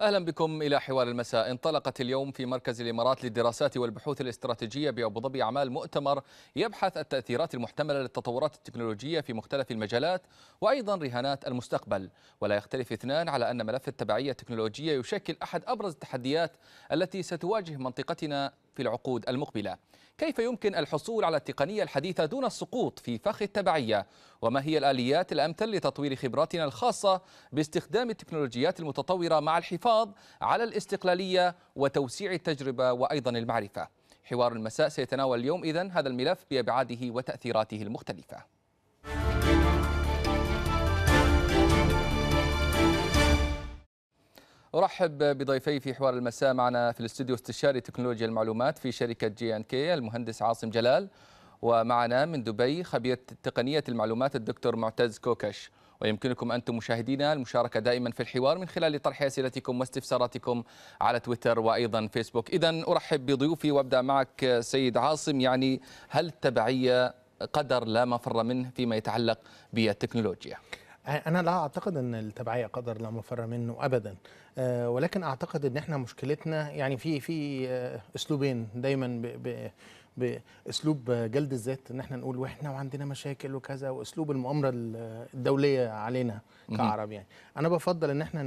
أهلا بكم إلى حوار المساء انطلقت اليوم في مركز الإمارات للدراسات والبحوث الاستراتيجية بأبو ظبي أعمال مؤتمر يبحث التأثيرات المحتملة للتطورات التكنولوجية في مختلف المجالات وأيضا رهانات المستقبل ولا يختلف اثنان على أن ملف التبعية التكنولوجية يشكل أحد أبرز التحديات التي ستواجه منطقتنا في العقود المقبلة كيف يمكن الحصول على التقنية الحديثة دون السقوط في فخ التبعية وما هي الآليات الأمثل لتطوير خبراتنا الخاصة باستخدام التكنولوجيات المتطورة مع الحفاظ على الاستقلالية وتوسيع التجربة وأيضا المعرفة حوار المساء سيتناول اليوم إذن هذا الملف بأبعاده وتأثيراته المختلفة ارحب بضيفي في حوار المساء معنا في الاستوديو استشاري تكنولوجيا المعلومات في شركه جي ان كي المهندس عاصم جلال ومعنا من دبي خبير تقنيه المعلومات الدكتور معتز كوكش ويمكنكم انتم مشاهدينا المشاركه دائما في الحوار من خلال طرح اسئلتكم واستفساراتكم على تويتر وايضا فيسبوك اذا ارحب بضيوفي وابدا معك سيد عاصم يعني هل التبعيه قدر لا مفر منه فيما يتعلق بالتكنولوجيا انا لا اعتقد ان التبعيه قدر لا مفر منه ابدا أه ولكن اعتقد ان احنا مشكلتنا يعني في في آه، اسلوبين دايما ب ب باسلوب جلد الذات ان احنا نقول واحنا وعندنا مشاكل وكذا واسلوب المؤامره الدوليه علينا كعرب يعني انا بفضل ان احنا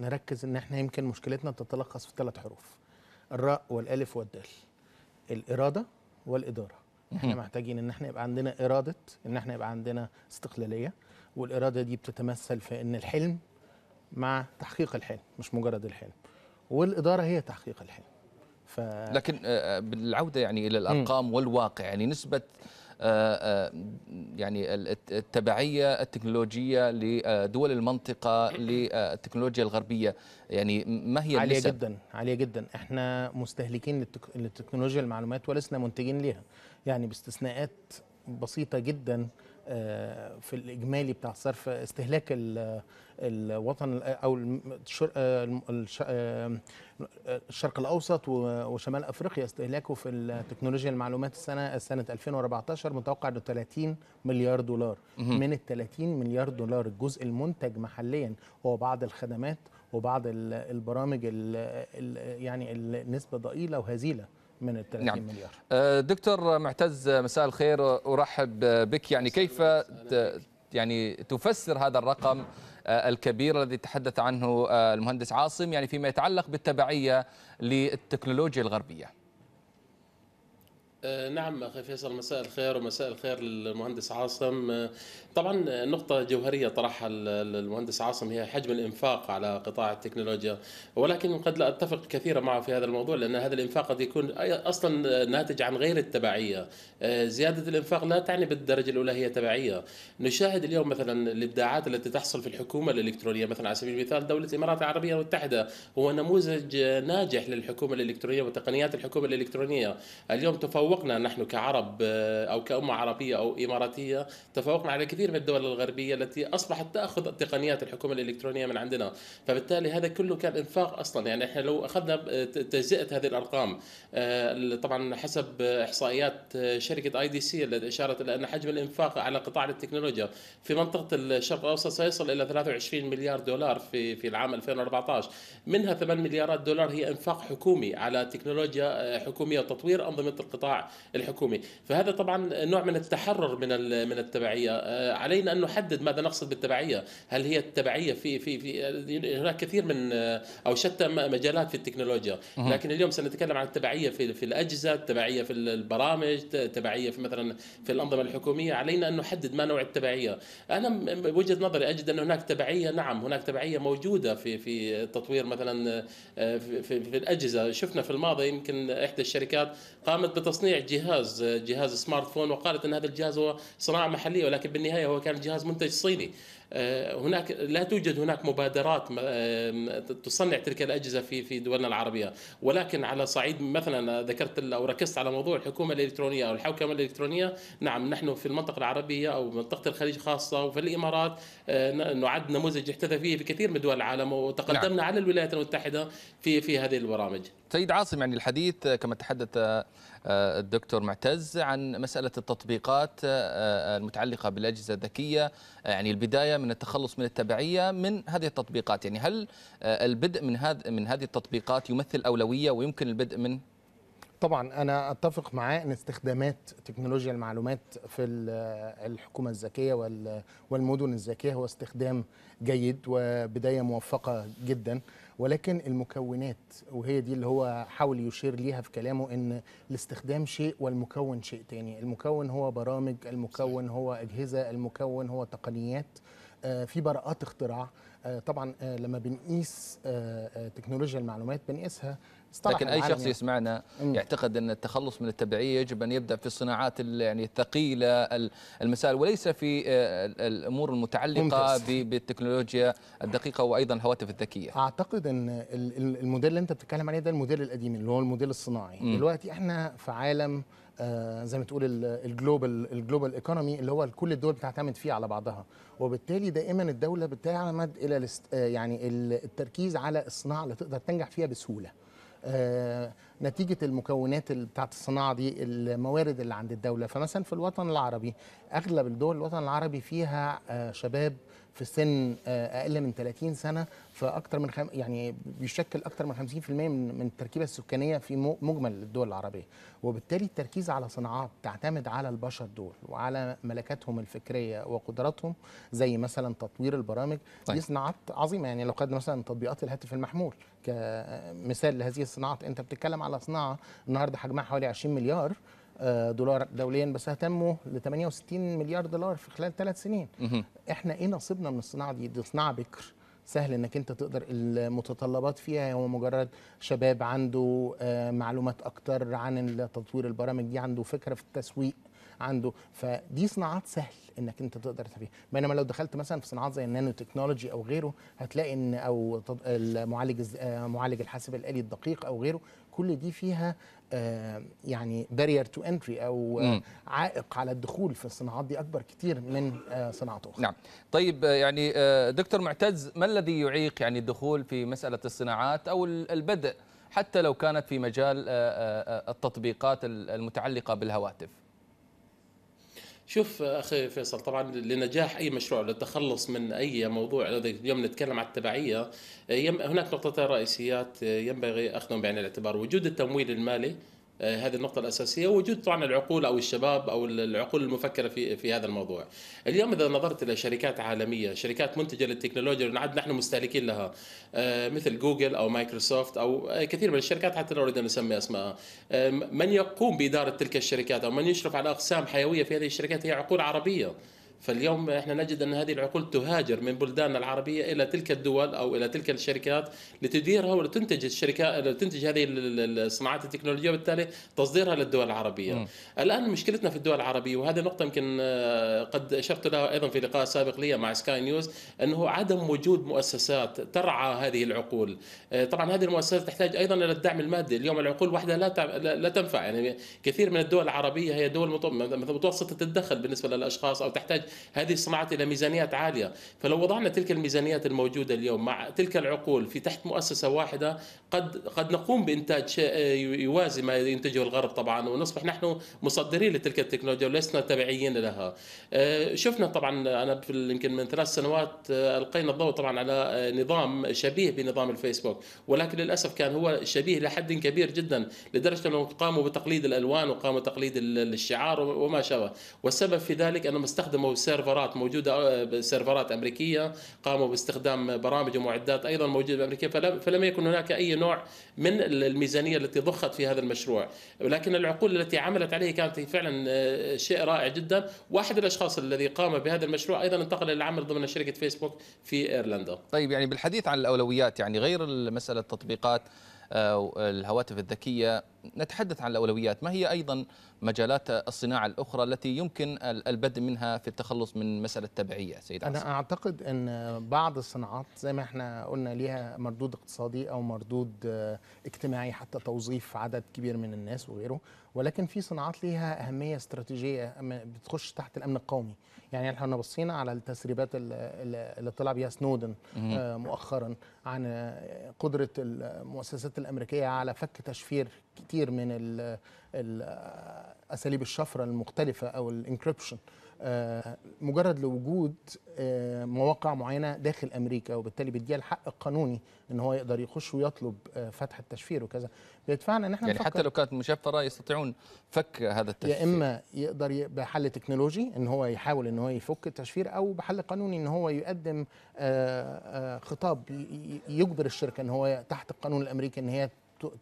نركز ان احنا يمكن مشكلتنا تتلخص في ثلاث حروف الراء والالف والدال الاراده والاداره احنا محتاجين ان احنا يبقى عندنا اراده ان احنا يبقى عندنا استقلاليه والاراده دي بتتمثل في ان الحلم مع تحقيق الحلم مش مجرد الحلم والاداره هي تحقيق الحلم ف... لكن آه، آه، بالعوده يعني الى الارقام م. والواقع يعني نسبه آه، يعني التبعيه التكنولوجيه لدول المنطقه للتكنولوجيا الغربيه يعني ما هي عاليه النسب؟ جدا عاليه جدا احنا مستهلكين للتكنولوجيا المعلومات ولسنا منتجين ليها يعني باستثناءات بسيطه جدا آه، في الاجمالي بتاع صرف استهلاك الوطن او آه، آه، الشرق الاوسط وشمال افريقيا استهلاكه في تكنولوجيا المعلومات السنه سنه 2014 متوقع انه 30 مليار دولار من ال 30 مليار دولار الجزء المنتج محليا هو بعض الخدمات وبعض البرامج الـ يعني النسبه ضئيله وهزيله من ال 30 نعم. مليار آه، دكتور معتز مساء الخير ارحب بك يعني كيف يعني تفسر هذا الرقم آه، الكبير الذي تحدث عنه آه، المهندس عاصم يعني فيما يتعلق بالتبعيه للتكنولوجيا الغربيه آه، نعم اخي فيصل مساء الخير ومساء الخير للمهندس عاصم آه، طبعا آه، نقطة جوهرية طرحها المهندس عاصم هي حجم الانفاق على قطاع التكنولوجيا ولكن قد لا اتفق كثيرا معه في هذا الموضوع لان هذا الانفاق قد يكون اصلا ناتج عن غير التبعية زيادة الانفاق لا تعني بالدرجة الاولى هي تبعية نشاهد اليوم مثلا الابداعات التي تحصل في الحكومة الالكترونية مثلا على سبيل المثال دولة الامارات العربية المتحدة هو نموذج ناجح للحكومة الالكترونية وتقنيات الحكومة الالكترونية اليوم تفوق تفوقنا نحن كعرب آه، او كامه عربيه او اماراتيه تفوقنا على كثير من الدول الغربيه التي اصبحت تاخذ تقنيات الحكومه الالكترونيه من عندنا فبالتالي هذا كله كان انفاق اصلا يعني احنا لو اخذنا آه، تجزئه هذه الارقام آه، طبعا حسب احصائيات شركه اي دي سي التي اشارت الى ان حجم الانفاق على قطاع التكنولوجيا في منطقه الشرق الاوسط سيصل الى 23 مليار دولار في في العام 2014 منها 8 مليارات دولار هي انفاق حكومي على تكنولوجيا حكوميه وتطوير انظمه القطاع الحكومي فهذا طبعا نوع من التحرر من من التبعيه آه، علينا ان نحدد ماذا نقصد بالتبعيه هل هي التبعيه في في في هناك كثير من آه، او شتى مجالات في التكنولوجيا لكن اليوم سنتكلم عن التبعيه في في الاجهزه التبعيه في البرامج التبعيه في مثلا في الانظمه الحكوميه علينا ان نحدد ما نوع التبعيه انا وجهه نظري اجد ان هناك تبعيه نعم هناك تبعيه موجوده في في تطوير مثلا آه، في, في, في الاجهزه شفنا في الماضي يمكن احدى الشركات قامت بتصنيع جهاز جهاز سمارت فون وقالت ان هذا الجهاز هو صناعه محليه ولكن بالنهايه هو كان جهاز منتج صيني آه، هناك لا توجد هناك مبادرات آه، تصنع تلك الاجهزه في في دولنا العربيه ولكن على صعيد مثلا ذكرت او ركزت على موضوع الحكومه الالكترونيه او الحوكمه الالكترونيه نعم نحن في المنطقه العربيه او منطقه الخليج خاصه وفي الامارات آه، نعد نموذج يحتذى فيه في كثير من دول العالم وتقدمنا نعم. على الولايات المتحده في في هذه البرامج سيد عاصم يعني الحديث كما تحدث آه، آه، الدكتور معتز عن مسألة التطبيقات آه، المتعلقة بالأجهزة الذكية يعني البداية من التخلص من التبعية من هذه التطبيقات يعني هل البدء من هذا من هذه التطبيقات يمثل أولوية ويمكن البدء من طبعا انا اتفق معاه ان استخدامات تكنولوجيا المعلومات في الحكومه الذكيه والمدن الذكيه هو استخدام جيد وبدايه موفقه جدا ولكن المكونات وهي دي اللي هو حاول يشير ليها في كلامه ان الاستخدام شيء والمكون شيء تاني المكون هو برامج المكون هو أجهزة المكون هو تقنيات آه، في براءات اختراع آه، طبعا آه، لما بنقيس تكنولوجيا المعلومات بنقيسها لكن اي شخص يعني. يسمعنا يعتقد ان التخلص من التبعيه يجب ان يبدا في الصناعات يعني الثقيله المسائل وليس في آه، الامور المتعلقه ممتاز. بالتكنولوجيا الدقيقه وايضا الهواتف الذكيه اعتقد ان الموديل اللي انت بتتكلم عليه ده الموديل القديم اللي هو الموديل الصناعي م. دلوقتي احنا في عالم آه، زي ما تقول الجلوبال الجلوبال ايكونومي اللي هو كل الدول بتعتمد فيه على بعضها وبالتالي دائما الدوله بتعمد الى آه، يعني التركيز على الصناعه اللي تقدر تنجح فيها بسهوله آه، نتيجه المكونات بتاعه الصناعه دي الموارد اللي عند الدوله فمثلا في الوطن العربي اغلب الدول الوطن العربي فيها آه، شباب في سن آه، اقل من 30 سنه فاكثر من خم... يعني بيشكل اكثر من 50% من من التركيبه السكانيه في مجمل الدول العربيه وبالتالي التركيز على صناعات تعتمد على البشر دول وعلى ملكاتهم الفكريه وقدراتهم زي مثلا تطوير البرامج دي طيب. صناعات عظيمه يعني لو خدنا مثلا تطبيقات الهاتف المحمول كمثال آه، لهذه الصناعات انت بتتكلم على صناعه النهارده حجمها حوالي 20 مليار آه، دولار دوليا بس اهتموا ل 68 مليار دولار في خلال ثلاث سنين احنا ايه نصيبنا من الصناعه دي دي صناعه بكر سهل انك انت تقدر المتطلبات فيها هو مجرد شباب عنده آه، معلومات اكتر عن تطوير البرامج دي عنده فكره في التسويق عنده فدي صناعات سهل انك انت تقدر تفيها بينما لو دخلت مثلا في صناعات زي النانو تكنولوجي او غيره هتلاقي ان او المعالج آه، معالج الحاسب الالي الدقيق او غيره كل دي فيها آه، يعني بارير تو انتري او عائق على الدخول في الصناعات دي اكبر كتير من آه، صناعات اخرى. نعم، طيب آه، يعني دكتور معتز ما الذي يعيق يعني الدخول في مساله الصناعات او البدء حتى لو كانت في مجال التطبيقات المتعلقه بالهواتف؟ شوف اخي فيصل طبعا لنجاح اي مشروع للتخلص من اي موضوع اليوم نتكلم عن التبعيه هناك نقطتين رئيسيات ينبغي اخذهم بعين الاعتبار وجود التمويل المالي آه، هذه النقطة الأساسية وجود طبعا العقول أو الشباب أو العقول المفكرة في في هذا الموضوع. اليوم إذا نظرت إلى شركات عالمية، شركات منتجة للتكنولوجيا ونعد نحن مستهلكين لها آه، مثل جوجل أو مايكروسوفت أو آه، كثير من الشركات حتى لو أن نسمي أسماءها. من يقوم بإدارة تلك الشركات أو من يشرف على أقسام حيوية في هذه الشركات هي عقول عربية. فاليوم احنا نجد ان هذه العقول تهاجر من بلداننا العربيه الى تلك الدول او الى تلك الشركات لتديرها ولتنتج الشركات لتنتج هذه الصناعات التكنولوجيه وبالتالي تصديرها للدول العربيه. م. الان مشكلتنا في الدول العربيه وهذه نقطه يمكن آه، قد اشرت لها ايضا في لقاء سابق لي مع سكاي نيوز انه عدم وجود مؤسسات ترعى هذه العقول. آه، طبعا هذه المؤسسات تحتاج ايضا الى الدعم المادي، اليوم العقول وحدها لا لا تنفع يعني كثير من الدول العربيه هي دول متوسطه الدخل بالنسبه للاشخاص او تحتاج هذه صنعت إلى ميزانيات عالية فلو وضعنا تلك الميزانيات الموجودة اليوم مع تلك العقول في تحت مؤسسة واحدة قد قد نقوم بإنتاج شيء يوازي ما ينتجه الغرب طبعا ونصبح نحن مصدرين لتلك التكنولوجيا ولسنا تبعيين لها آه، شفنا طبعا أنا يمكن من ثلاث سنوات آه، ألقينا الضوء طبعا على آه، نظام شبيه بنظام الفيسبوك ولكن للأسف كان هو شبيه لحد كبير جدا لدرجة أنهم قاموا بتقليد الألوان وقاموا تقليد الشعار وما شابه والسبب في ذلك أنهم استخدموا سيرفرات موجوده آه، سيرفرات امريكيه قاموا باستخدام برامج ومعدات ايضا موجوده بامريكا فلم, فلم يكن هناك اي نوع من الميزانيه التي ضخت في هذا المشروع ولكن العقول التي عملت عليه كانت فعلا آه، شيء رائع جدا واحد الاشخاص الذي قام بهذا المشروع ايضا انتقل الى العمل ضمن شركه فيسبوك في ايرلندا طيب يعني بالحديث عن الاولويات يعني غير مساله التطبيقات الهواتف الذكية نتحدث عن الأولويات ما هي أيضا مجالات الصناعة الأخرى التي يمكن البدء منها في التخلص من مسألة التبعية سيد أنا أنا أعتقد أن بعض الصناعات زي ما احنا قلنا ليها مردود اقتصادي أو مردود اجتماعي حتى توظيف عدد كبير من الناس وغيره ولكن في صناعات ليها أهمية استراتيجية بتخش تحت الأمن القومي يعني احنا بصينا على التسريبات اللي طلع بيها سنودن آه، مؤخرا عن قدرة المؤسسات الأمريكية على فك تشفير كتير من أساليب الشفرة المختلفة أو الانكريبشن آه، مجرد لوجود آه، مواقع معينة داخل أمريكا وبالتالي بيديها الحق القانوني إن هو يقدر يخش ويطلب آه، فتح التشفير وكذا بيدفعنا إن احنا يعني حتى لو كانت مشفرة يستطيعون فك هذا التشفير يا إما يقدر بحل تكنولوجي إن هو يحاول إن هو يفك التشفير أو بحل قانوني إن هو يقدم خطاب يجبر الشركه ان هو تحت القانون الامريكي ان هي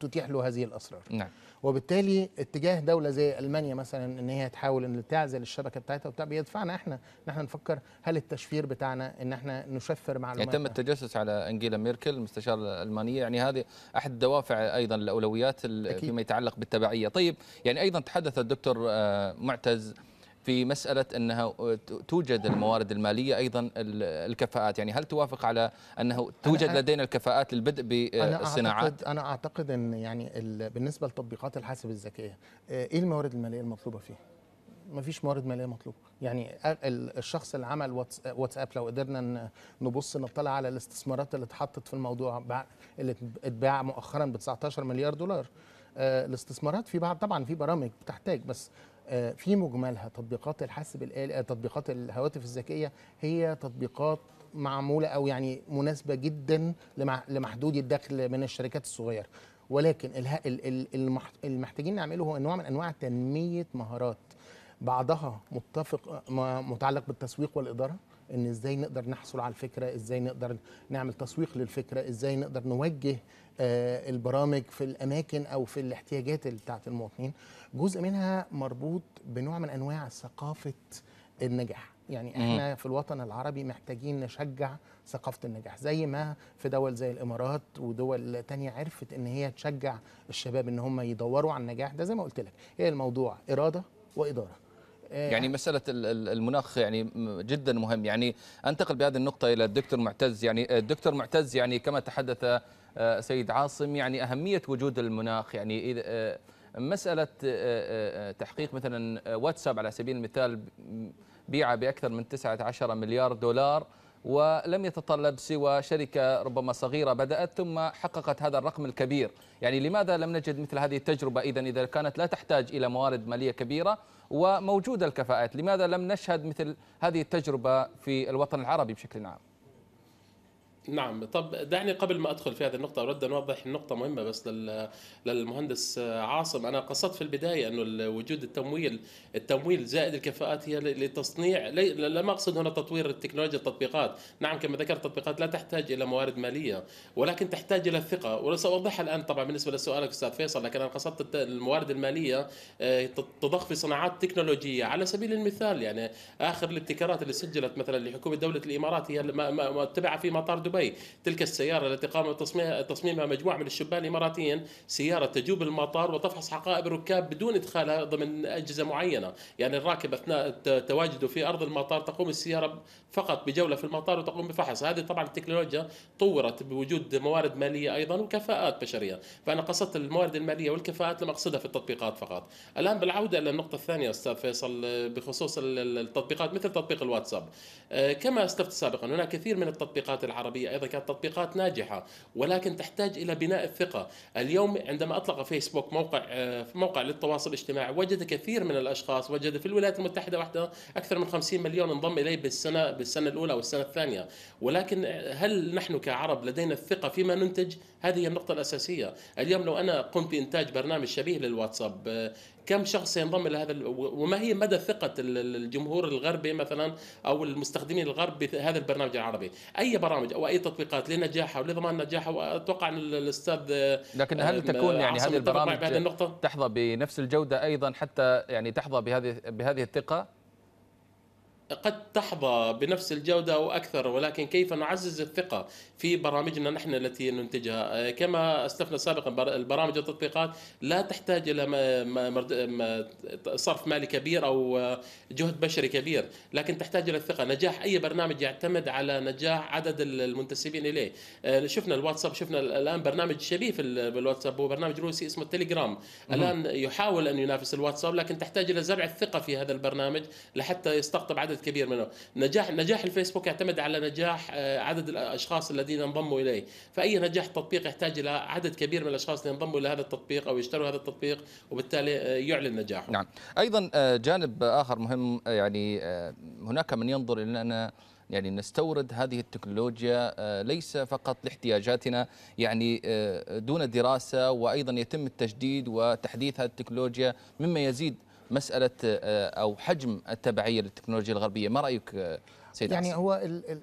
تتيح له هذه الاسرار نعم وبالتالي اتجاه دوله زي المانيا مثلا ان هي تحاول ان تعزل الشبكه بتاعتها وبتاع بيدفعنا احنا ان احنا نفكر هل التشفير بتاعنا ان احنا نشفر معلومات يعني تم التجسس على انجيلا ميركل المستشاره الالمانيه يعني هذه احد الدوافع ايضا الاولويات فيما يتعلق بالتبعيه طيب يعني ايضا تحدث الدكتور آه، معتز في مسألة أنها توجد الموارد المالية أيضا الكفاءات يعني هل توافق على أنه توجد لدينا الكفاءات للبدء بالصناعات آه، أنا أعتقد, أنا أعتقد أن يعني بالنسبة لتطبيقات الحاسب الذكية آه، إيه الموارد المالية المطلوبة فيه؟ ما فيش موارد ماليه مطلوبه يعني الشخص اللي عمل واتساب لو قدرنا نبص نطلع على الاستثمارات اللي اتحطت في الموضوع اللي اتباع مؤخرا ب 19 مليار دولار آه، الاستثمارات في بعض طبعا في برامج بتحتاج بس آه، في مجملها تطبيقات الحاسب الالي آه، تطبيقات الهواتف الذكيه هي تطبيقات معموله او يعني مناسبه جدا لمحدودي الدخل من الشركات الصغيره ولكن المحتاجين نعمله هو نوع من انواع تنميه مهارات بعضها متفق آه، متعلق بالتسويق والاداره ان ازاي نقدر نحصل على الفكره ازاي نقدر نعمل تسويق للفكره ازاي نقدر نوجه آه، البرامج في الاماكن او في الاحتياجات بتاعه المواطنين جزء منها مربوط بنوع من انواع ثقافه النجاح يعني احنا في الوطن العربي محتاجين نشجع ثقافه النجاح زي ما في دول زي الامارات ودول تانية عرفت ان هي تشجع الشباب ان هم يدوروا على النجاح ده زي ما قلت لك هي الموضوع اراده واداره إيه. يعني مساله المناخ يعني جدا مهم يعني انتقل بهذه النقطه الى الدكتور معتز يعني إيه، الدكتور معتز يعني كما تحدث آه، سيد عاصم يعني اهميه وجود المناخ يعني إذا آه، مساله آه، تحقيق مثلا واتساب على سبيل المثال بيع باكثر من 19 مليار دولار ولم يتطلب سوى شركة ربما صغيرة بدأت ثم حققت هذا الرقم الكبير يعني لماذا لم نجد مثل هذه التجربة إذا إذا كانت لا تحتاج إلى موارد مالية كبيرة وموجودة الكفاءات لماذا لم نشهد مثل هذه التجربة في الوطن العربي بشكل عام نعم طب دعني قبل ما ادخل في هذه النقطه اريد ان اوضح نقطه مهمه بس للمهندس عاصم انا قصدت في البدايه انه وجود التمويل التمويل زائد الكفاءات هي لتصنيع لم اقصد هنا تطوير التكنولوجيا التطبيقات نعم كما ذكرت التطبيقات لا تحتاج الى موارد ماليه ولكن تحتاج الى الثقه وساوضحها الان طبعا بالنسبه لسؤالك استاذ فيصل لكن انا قصدت الموارد الماليه آه، تضخ في صناعات تكنولوجيه على سبيل المثال يعني اخر الابتكارات اللي سجلت مثلا لحكومه دوله الامارات هي ما تبع في مطار دبي دبي تلك السيارة التي قام تصميمها مجموعة من الشبان الإماراتيين سيارة تجوب المطار وتفحص حقائب الركاب بدون إدخالها ضمن أجهزة معينة يعني الراكب أثناء تواجده في أرض المطار تقوم السيارة فقط بجولة في المطار وتقوم بفحص هذه طبعا التكنولوجيا طورت بوجود موارد مالية أيضا وكفاءات بشرية فأنا قصدت الموارد المالية والكفاءات لم أقصدها في التطبيقات فقط الآن بالعودة إلى النقطة الثانية أستاذ فيصل بخصوص التطبيقات مثل تطبيق الواتساب آه، كما أسلفت سابقا هناك كثير من التطبيقات العربية العربية أيضا كانت تطبيقات ناجحة ولكن تحتاج إلى بناء الثقة اليوم عندما أطلق فيسبوك موقع آه، موقع للتواصل الاجتماعي وجد كثير من الأشخاص وجد في الولايات المتحدة وحدها أكثر من 50 مليون انضم إليه بالسنة بالسنة الأولى والسنة الثانية ولكن هل نحن كعرب لدينا الثقة فيما ننتج هذه النقطة الأساسية اليوم لو أنا قمت بإنتاج برنامج شبيه للواتساب آه، كم شخص سينضم الى هذا وما هي مدى ثقه الجمهور الغربي مثلا او المستخدمين الغرب بهذا البرنامج العربي اي برامج او اي تطبيقات لنجاحها ولضمان نجاحها واتوقع ان الاستاذ لكن هل آه، تكون يعني هذه البرامج تحظى بنفس الجوده ايضا حتى يعني تحظى بهذه بهذه الثقه قد تحظى بنفس الجودة أو أكثر ولكن كيف نعزز الثقة في برامجنا نحن التي ننتجها كما أسلفنا سابقا البرامج والتطبيقات لا تحتاج إلى صرف مالي كبير أو جهد بشري كبير لكن تحتاج إلى الثقة نجاح أي برنامج يعتمد على نجاح عدد المنتسبين إليه آه، شفنا الواتساب شفنا الآن برنامج شبيه بالواتساب هو برنامج روسي اسمه التليجرام الآن يحاول أن ينافس الواتساب لكن تحتاج إلى زرع الثقة في هذا البرنامج لحتى يستقطب عدد عدد كبير منهم نجاح نجاح الفيسبوك يعتمد على نجاح آه، عدد الاشخاص الذين انضموا اليه فاي نجاح تطبيق يحتاج الى عدد كبير من الاشخاص اللي ينضموا الى هذا التطبيق او يشتروا هذا التطبيق وبالتالي آه، يعلن نجاحه نعم ايضا آه، جانب اخر مهم يعني هناك من ينظر الى ان يعني نستورد هذه التكنولوجيا ليس فقط لاحتياجاتنا يعني دون دراسه وايضا يتم التجديد وتحديث هذه التكنولوجيا مما يزيد مساله آه، او حجم التبعيه للتكنولوجيا الغربيه ما رايك آه، سيد يعني هو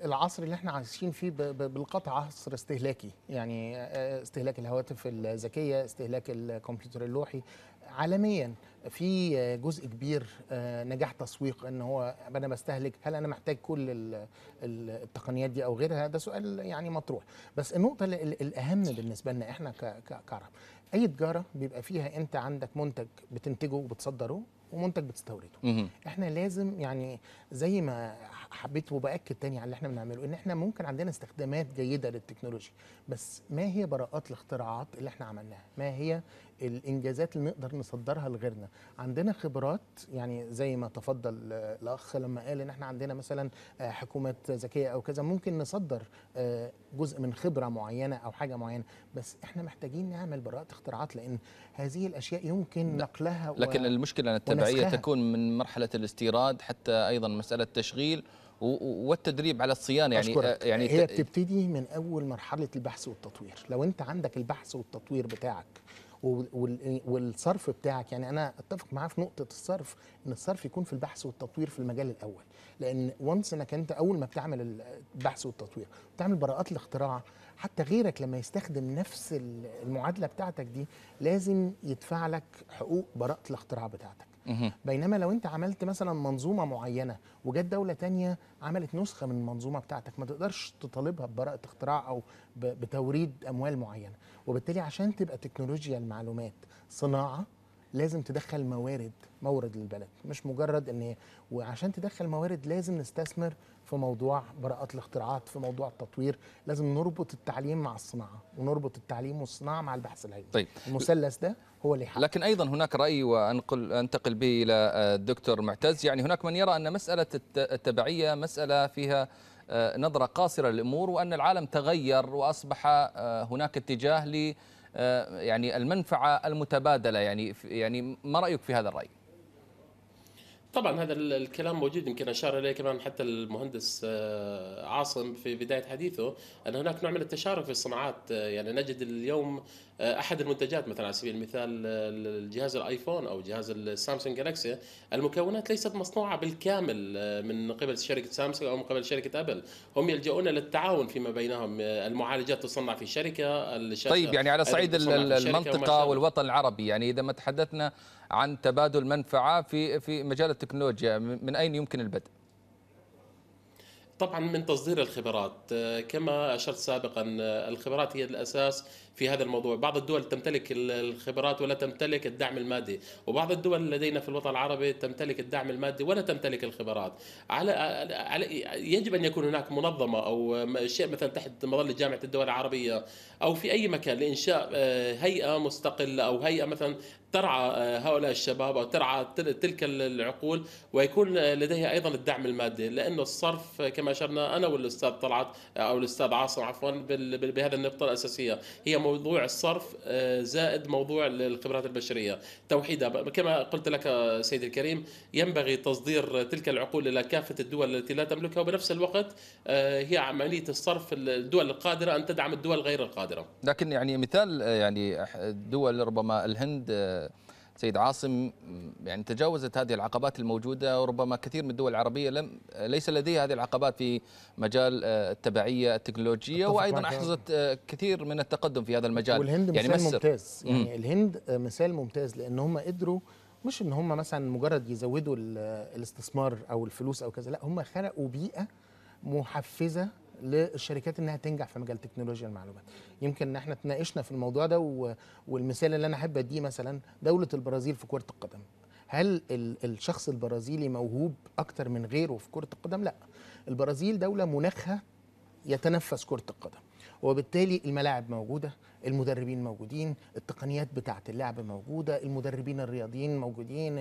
العصر اللي احنا عايشين فيه بالقطع عصر استهلاكي يعني آه، استهلاك الهواتف الذكيه استهلاك الكمبيوتر اللوحي عالميا في جزء كبير نجاح تسويق ان هو انا بستهلك هل انا محتاج كل التقنيات دي او غيرها ده سؤال يعني مطروح بس النقطه الاهم بالنسبه لنا احنا كعرب اي تجاره بيبقى فيها انت عندك منتج بتنتجه وبتصدره ومنتج بتستورده مم. احنا لازم يعني زي ما حبيت وباكد تاني على اللي احنا بنعمله ان احنا ممكن عندنا استخدامات جيده للتكنولوجيا بس ما هي براءات الاختراعات اللي احنا عملناها ما هي الانجازات اللي نقدر نصدرها لغيرنا عندنا خبرات يعني زي ما تفضل آه، الاخ لما قال ان احنا عندنا مثلا آه، حكومات ذكيه او كذا ممكن نصدر آه، جزء من خبره معينه او حاجه معينه بس احنا محتاجين نعمل براءه اختراعات لان هذه الاشياء يمكن نقلها لكن و... المشكله ان التبعيه تكون من مرحله الاستيراد حتى ايضا مساله تشغيل والتدريب على الصيانه يعني أشكرك. يعني هي بتبتدي من اول مرحله البحث والتطوير لو انت عندك البحث والتطوير بتاعك والصرف بتاعك يعني انا اتفق معاه في نقطه الصرف ان الصرف يكون في البحث والتطوير في المجال الاول لان وانس انك انت اول ما بتعمل البحث والتطوير بتعمل براءات الاختراع حتى غيرك لما يستخدم نفس المعادله بتاعتك دي لازم يدفع لك حقوق براءه الاختراع بتاعتك بينما لو انت عملت مثلا منظومه معينه وجت دوله تانية عملت نسخه من المنظومه بتاعتك ما تقدرش تطالبها ببراءه اختراع او بتوريد اموال معينه وبالتالي عشان تبقى تكنولوجيا المعلومات صناعه لازم تدخل موارد مورد للبلد مش مجرد ان وعشان تدخل موارد لازم نستثمر في موضوع براءات الاختراعات في موضوع التطوير لازم نربط التعليم مع الصناعه ونربط التعليم والصناعه مع البحث العلمي طيب المثلث ده هو اللي حق. لكن ايضا هناك راي وانقل انتقل به الى آه، الدكتور معتز يعني هناك من يرى ان مساله التبعيه مساله فيها آه، نظره قاصره للامور وان العالم تغير واصبح آه، هناك اتجاه ل يعني المنفعه المتبادله يعني يعني ما رايك في هذا الراي؟ طبعا هذا الكلام موجود يمكن اشار اليه كمان حتى المهندس آه، عاصم في بدايه حديثه ان هناك نوع من التشارك في الصناعات آه، يعني نجد اليوم آه، احد المنتجات مثلا على سبيل المثال آه، الجهاز الايفون او جهاز السامسونج جالكسي المكونات ليست مصنوعه بالكامل آه، من قبل شركه سامسونج او من قبل شركه ابل هم يلجؤون للتعاون فيما بينهم المعالجات تصنع في شركه الشركة طيب يعني على صعيد المنطقه والوطن العربي يعني اذا ما تحدثنا عن تبادل منفعه في في مجال التكنولوجيا من اين يمكن البدء؟ طبعا من تصدير الخبرات كما اشرت سابقا الخبرات هي الاساس في هذا الموضوع بعض الدول تمتلك الخبرات ولا تمتلك الدعم المادي وبعض الدول لدينا في الوطن العربي تمتلك الدعم المادي ولا تمتلك الخبرات على, على يجب ان يكون هناك منظمه او شيء مثلا تحت مظله جامعه الدول العربيه او في اي مكان لانشاء آه، هيئه مستقله او هيئه مثلا ترعى آه، هؤلاء الشباب او ترعى تلك العقول ويكون لديها ايضا الدعم المادي لانه الصرف كما اشرنا انا والاستاذ طلعت آه، او الاستاذ عاصم عفوا بهذا النقطه الاساسيه هي موضوع الصرف آه، زائد موضوع الخبرات البشريه توحيدها كما قلت لك سيد الكريم ينبغي تصدير تلك العقول الى كافه الدول التي لا تملكها وبنفس الوقت آه، هي عمليه الصرف الدول القادره ان تدعم الدول غير القادره لكن يعني مثال آه، يعني دول ربما الهند سيد عاصم يعني تجاوزت هذه العقبات الموجودة وربما كثير من الدول العربية لم ليس لديها هذه العقبات في مجال آه، التبعية التكنولوجية وأيضا أحرزت آه، كثير من التقدم في هذا المجال والهند يعني مثال مصر. ممتاز يعني الهند آه، مثال ممتاز لأن هم قدروا مش ان هم مثلا مجرد يزودوا الاستثمار او الفلوس او كذا لا هم خلقوا بيئه محفزه للشركات انها تنجح في مجال تكنولوجيا المعلومات يمكن احنا تناقشنا في الموضوع ده والمثال اللي انا احب اديه مثلا دوله البرازيل في كره القدم هل الشخص البرازيلي موهوب اكتر من غيره في كره القدم لا البرازيل دوله مناخها يتنفس كره القدم وبالتالي الملاعب موجوده المدربين موجودين التقنيات بتاعه اللعب موجوده المدربين الرياضيين موجودين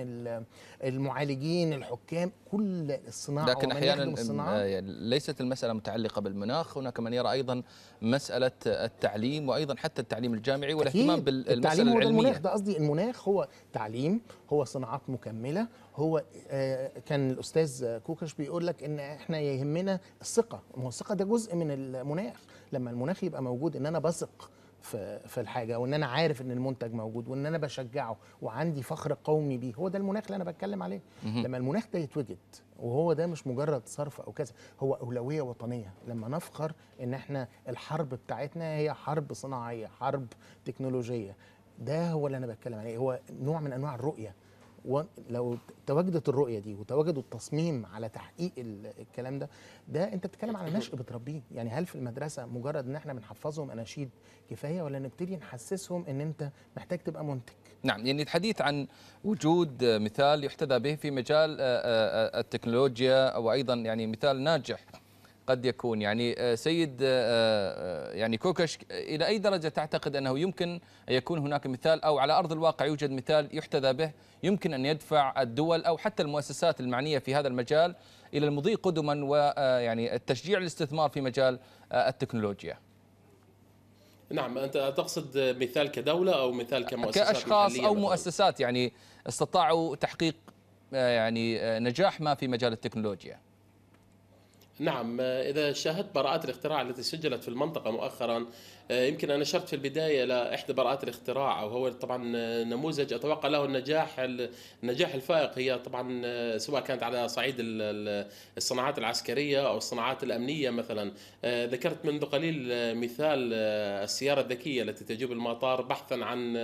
المعالجين الحكام كل الصناعه لكن احيانا آه، يعني ليست المساله متعلقه بالمناخ هناك من يرى ايضا مساله التعليم وايضا حتى التعليم الجامعي والاهتمام بالمساله العلميه المناخ ده قصدي المناخ هو تعليم هو صناعات مكمله هو آه، كان الاستاذ كوكش بيقول لك ان احنا يهمنا الثقه ما هو الثقه ده جزء من المناخ لما المناخ يبقى موجود ان انا بثق في في الحاجه وان انا عارف ان المنتج موجود وان انا بشجعه وعندي فخر قومي بيه هو ده المناخ اللي انا بتكلم عليه لما المناخ ده يتوجد وهو ده مش مجرد صرف او كذا هو اولويه وطنيه لما نفخر ان احنا الحرب بتاعتنا هي حرب صناعيه حرب تكنولوجيه ده هو اللي انا بتكلم عليه هو نوع من انواع الرؤيه لو تواجدت الرؤيه دي وتواجدوا التصميم على تحقيق الكلام ده ده انت بتتكلم على نشء بتربيه يعني هل في المدرسه مجرد ان احنا بنحفظهم اناشيد كفايه ولا نبتدي نحسسهم ان انت محتاج تبقى منتج نعم يعني الحديث عن وجود مثال يحتذى به في مجال آه، آه، آه، التكنولوجيا وايضا يعني مثال ناجح قد يكون يعني آه، سيد آه، آه، يعني كوكش إلى أي درجة تعتقد أنه يمكن أن يكون هناك مثال أو على أرض الواقع يوجد مثال يحتذى به يمكن أن يدفع الدول أو حتى المؤسسات المعنية في هذا المجال إلى المضي قدما ويعني التشجيع الاستثمار في مجال التكنولوجيا نعم أنت تقصد مثال كدولة أو مثال كمؤسسات كأشخاص أو مؤسسات يعني استطاعوا تحقيق يعني نجاح ما في مجال التكنولوجيا نعم إذا شاهدت براءات الاختراع التي سجلت في المنطقة مؤخرا آه، يمكن انا اشرت في البدايه لاحدى براءات الاختراع وهو طبعا نموذج اتوقع له النجاح النجاح الفائق هي طبعا آه، سواء كانت على صعيد الصناعات العسكريه او الصناعات الامنيه مثلا آه، ذكرت منذ قليل مثال السياره الذكيه التي تجوب المطار بحثا عن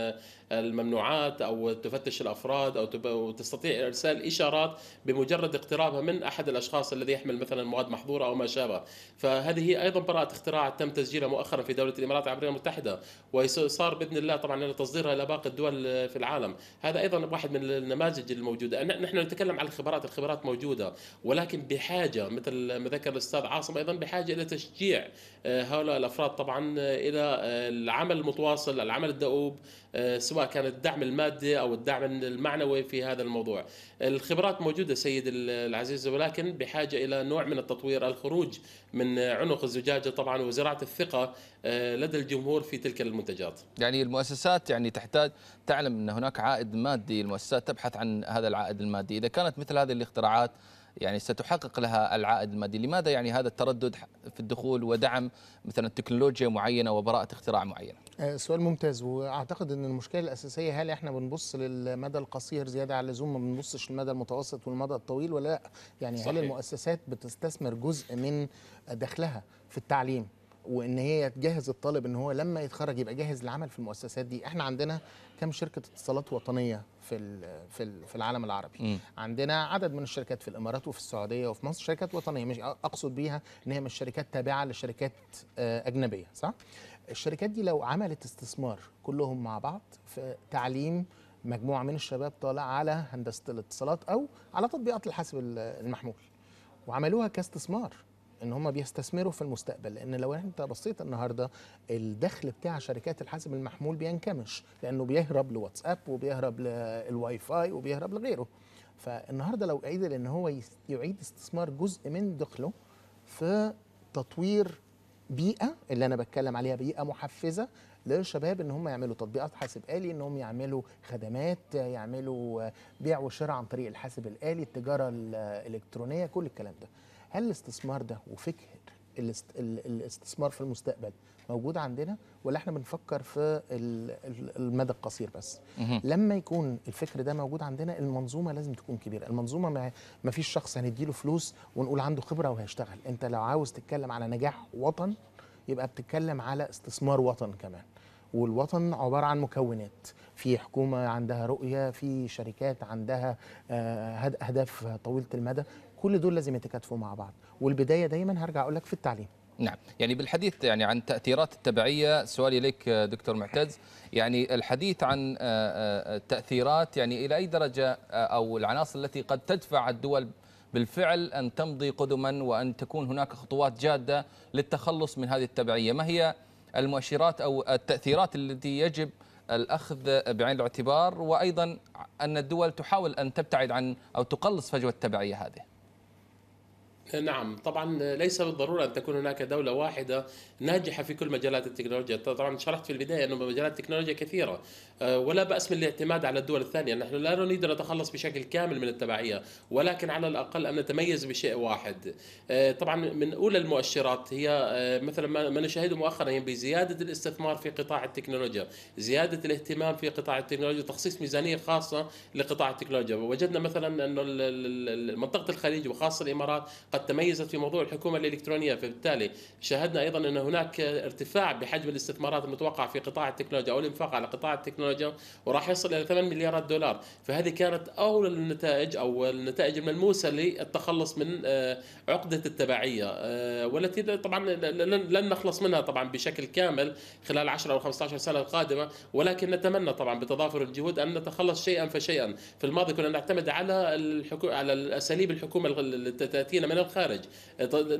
الممنوعات او تفتش الافراد او تستطيع ارسال اشارات بمجرد اقترابها من احد الاشخاص الذي يحمل مثلا مواد محظوره او ما شابه فهذه ايضا براءه اختراع تم تسجيلها مؤخرا في دوله الامارات الامارات العربيه المتحده وصار باذن الله طبعا تصديرها الى باقي الدول في العالم هذا ايضا واحد من النماذج الموجوده نحن نتكلم عن الخبرات الخبرات موجوده ولكن بحاجه مثل ما ذكر الاستاذ عاصم ايضا بحاجه الى تشجيع آه، هؤلاء الافراد طبعا آه، الى آه، العمل المتواصل العمل الدؤوب آه، سواء كان الدعم المادي او الدعم المعنوي في هذا الموضوع. الخبرات موجوده سيد العزيز ولكن بحاجه الى نوع من التطوير الخروج من عنق الزجاجه طبعا وزراعه الثقه آه، لدى الجمهور في تلك المنتجات. يعني المؤسسات يعني تحتاج تعلم ان هناك عائد مادي، المؤسسات تبحث عن هذا العائد المادي، اذا كانت مثل هذه الاختراعات يعني ستحقق لها العائد المادي لماذا يعني هذا التردد في الدخول ودعم مثلا تكنولوجيا معينة وبراءة اختراع معينة آه، سؤال ممتاز واعتقد ان المشكله الاساسيه هل احنا بنبص للمدى القصير زياده على اللزوم ما بنبصش للمدى المتوسط والمدى الطويل ولا يعني صحيح. هل المؤسسات بتستثمر جزء من دخلها في التعليم وان هي تجهز الطالب ان هو لما يتخرج يبقى جاهز للعمل في المؤسسات دي احنا عندنا كم شركه اتصالات وطنيه في في في العالم العربي م. عندنا عدد من الشركات في الامارات وفي السعوديه وفي مصر شركات وطنيه مش اقصد بيها ان هي مش شركات تابعه لشركات آه، اجنبيه صح الشركات دي لو عملت استثمار كلهم مع بعض في تعليم مجموعه من الشباب طالع على هندسه الاتصالات او على تطبيقات الحاسب المحمول وعملوها كاستثمار ان هم بيستثمروا في المستقبل لان لو انت بصيت النهارده الدخل بتاع شركات الحاسب المحمول بينكمش لانه بيهرب لواتساب وبيهرب للواي فاي وبيهرب لغيره فالنهارده لو قدر ان هو يعيد استثمار جزء من دخله في تطوير بيئه اللي انا بتكلم عليها بيئه محفزه للشباب ان هم يعملوا تطبيقات حاسب آلي ان هم يعملوا خدمات يعملوا بيع وشراء عن طريق الحاسب الآلي التجاره الالكترونيه كل الكلام ده هل الاستثمار ده وفكر الاست... الاستثمار في المستقبل موجود عندنا ولا احنا بنفكر في المدى القصير بس لما يكون الفكر ده موجود عندنا المنظومه لازم تكون كبيره المنظومه ما, ما فيش شخص هنديله فلوس ونقول عنده خبره وهيشتغل انت لو عاوز تتكلم على نجاح وطن يبقى بتتكلم على استثمار وطن كمان والوطن عباره عن مكونات في حكومه عندها رؤيه في شركات عندها آه، اهداف طويله المدى كل دول لازم يتكاتفوا مع بعض والبدايه دايما هرجع اقول لك في التعليم نعم يعني بالحديث يعني عن تأثيرات التبعية سؤالي إليك دكتور معتز يعني الحديث عن التأثيرات آه، آه، يعني إلى أي درجة آه، أو العناصر التي قد تدفع الدول بالفعل أن تمضي قدما وأن تكون هناك خطوات جادة للتخلص من هذه التبعية ما هي المؤشرات أو التأثيرات التي يجب الأخذ بعين الاعتبار وأيضا أن الدول تحاول أن تبتعد عن أو تقلص فجوة التبعية هذه نعم طبعا ليس بالضرورة أن تكون هناك دولة واحدة ناجحة في كل مجالات التكنولوجيا طبعا شرحت في البداية أنه مجالات التكنولوجيا كثيرة آه، ولا بأس من الاعتماد على الدول الثانية نحن لا نريد أن نتخلص بشكل كامل من التبعية ولكن على الأقل أن نتميز بشيء واحد آه، طبعا من أولى المؤشرات هي آه، مثلا ما نشاهده مؤخرا هي بزيادة الاستثمار في قطاع التكنولوجيا زيادة الاهتمام في قطاع التكنولوجيا تخصيص ميزانية خاصة لقطاع التكنولوجيا وجدنا مثلا أنه منطقة الخليج وخاصة الإمارات قد قد تميزت في موضوع الحكومة الإلكترونية فبالتالي شاهدنا أيضا أن هناك ارتفاع بحجم الاستثمارات المتوقعة في قطاع التكنولوجيا أو الإنفاق على قطاع التكنولوجيا وراح يصل إلى 8 مليارات دولار فهذه كانت أولى النتائج أو النتائج الملموسة للتخلص من آه، عقدة التبعية آه، والتي طبعا لن نخلص منها طبعا بشكل كامل خلال 10 أو 15 سنة القادمة ولكن نتمنى طبعا بتضافر الجهود أن نتخلص شيئا فشيئا في الماضي كنا نعتمد على الحكومه على الأساليب الحكومة التي تأتينا من الخارج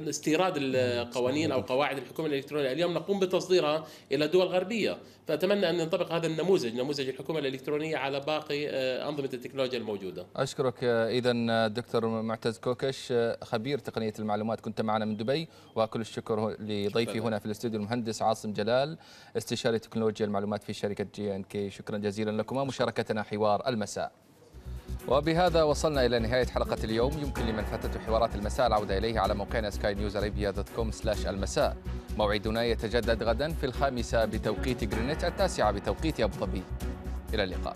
استيراد القوانين أو قواعد الحكومة الإلكترونية اليوم نقوم بتصديرها إلى دول غربية فأتمنى أن ينطبق هذا النموذج نموذج الحكومة الإلكترونية على باقي آه، أنظمة التكنولوجيا الموجودة أشكرك آه، إذا آه، دكتور معتز كوكش خبير تقنية المعلومات كنت معنا من دبي وكل الشكر لضيفي هنا في الاستوديو المهندس عاصم جلال استشاري تكنولوجيا المعلومات في شركة جي ان كي شكرا جزيلا لكما مشاركتنا حوار المساء وبهذا وصلنا إلى نهاية حلقة اليوم يمكن لمن فاتته حوارات المساء العودة إليه على موقعنا سكاي دوت كوم سلاش المساء موعدنا يتجدد غدا في الخامسة بتوقيت غرينتش التاسعة بتوقيت أبو ظبي إلى اللقاء